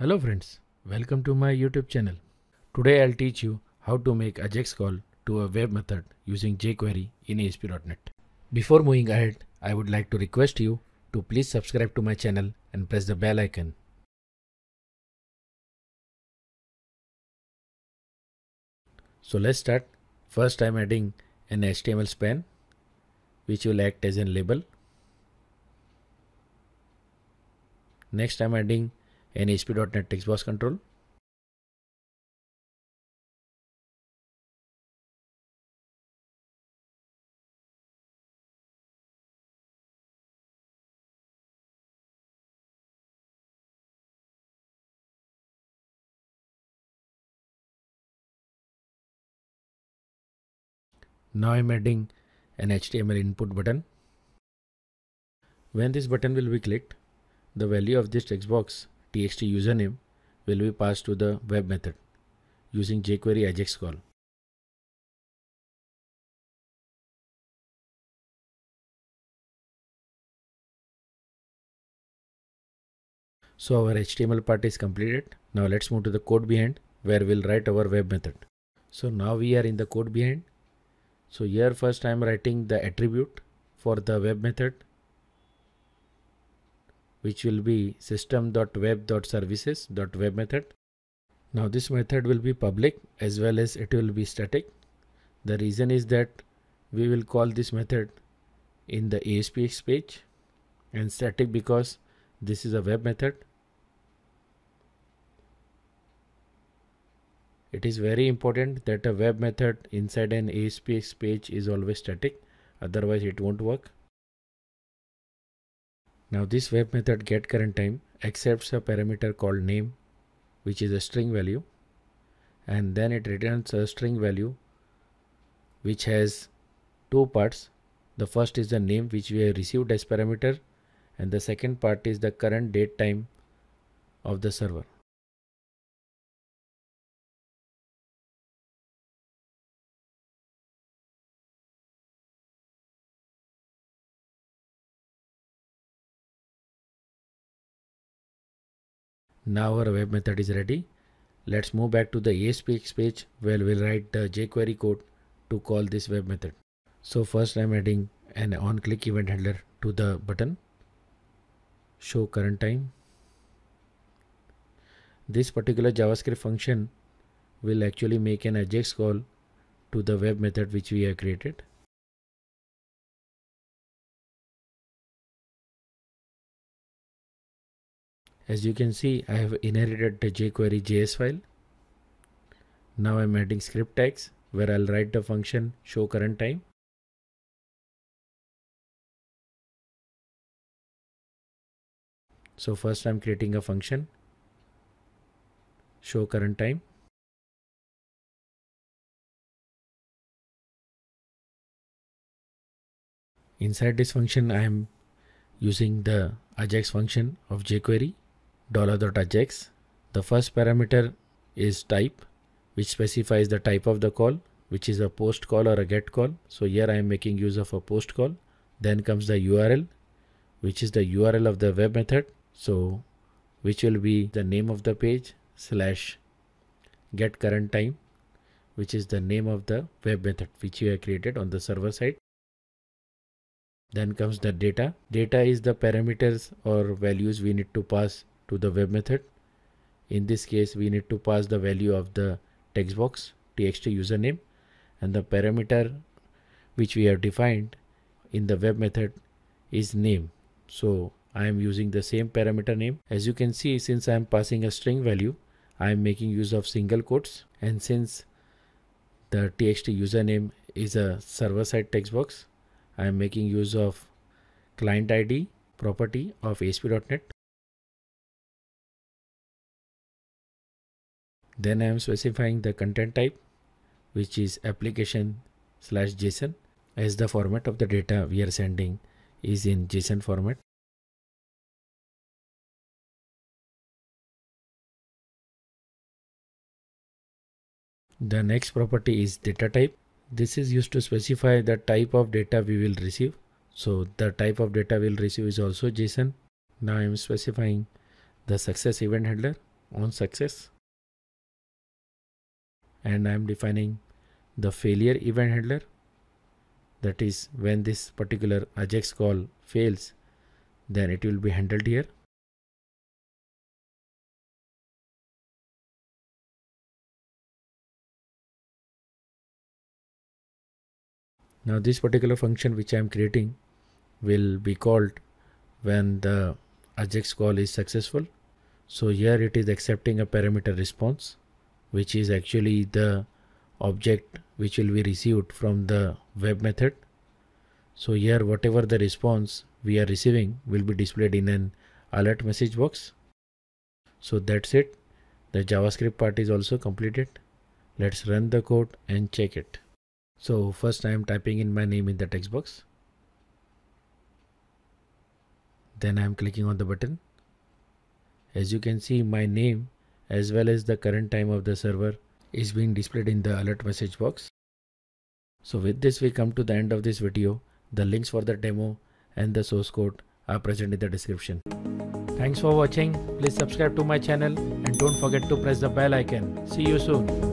Hello friends, welcome to my YouTube channel. Today I'll teach you how to make AJAX call to a web method using jQuery in ASP.NET. Before moving ahead, I would like to request you to please subscribe to my channel and press the bell icon. So let's start. First I'm adding an HTML span which will act as a label. Next I'm adding ASP.NET TextBox control. Now I'm adding an HTML input button. When this button will be clicked, the value of this text box txt username will be passed to the web method using jQuery AJAX call. So our HTML part is completed. Now let's move to the code behind where we'll write our web method. So now we are in the code behind. So here first I'm writing the attribute for the web method which will be system.web.services.web method. Now this method will be public as well as it will be static. The reason is that we will call this method in the ASPX page and static because this is a web method. It is very important that a web method inside an ASPX page is always static otherwise it won't work. Now this web method getCurrentTime accepts a parameter called name which is a string value and then it returns a string value which has two parts. The first is the name which we have received as parameter and the second part is the current date time of the server. Now our web method is ready. Let's move back to the ASPX page where we'll write the jQuery code to call this web method. So first I'm adding an on click event handler to the button. Show current time. This particular JavaScript function will actually make an AJAX call to the web method which we have created. As you can see, I have inherited the jQuery JS file. Now I'm adding script tags where I'll write the function show current time. So first I'm creating a function show current time. Inside this function I am using the Ajax function of jQuery $.hx. The first parameter is type, which specifies the type of the call, which is a post call or a get call. So here I am making use of a post call. Then comes the URL, which is the URL of the web method. So which will be the name of the page slash get current time, which is the name of the web method, which you have created on the server side. Then comes the data. Data is the parameters or values we need to pass to the web method. In this case, we need to pass the value of the text box txt username and the parameter which we have defined in the web method is name. So I am using the same parameter name. As you can see, since I am passing a string value, I am making use of single quotes. And since the txt username is a server side text box, I am making use of client ID property of ASP.NET Then I am specifying the content type, which is application slash JSON as the format of the data we are sending is in JSON format. The next property is data type. This is used to specify the type of data we will receive. So the type of data we'll receive is also JSON. Now I'm specifying the success event handler on success and I am defining the failure event handler that is when this particular AJAX call fails then it will be handled here. Now this particular function which I am creating will be called when the AJAX call is successful. So here it is accepting a parameter response which is actually the object which will be received from the web method. So here whatever the response we are receiving will be displayed in an alert message box. So that's it. The JavaScript part is also completed. Let's run the code and check it. So first I am typing in my name in the text box. Then I am clicking on the button. As you can see my name as well as the current time of the server is being displayed in the alert message box. So with this we come to the end of this video. The links for the demo and the source code are present in the description. Thanks for watching. Please subscribe to my channel and don't forget to press the bell icon. See you soon.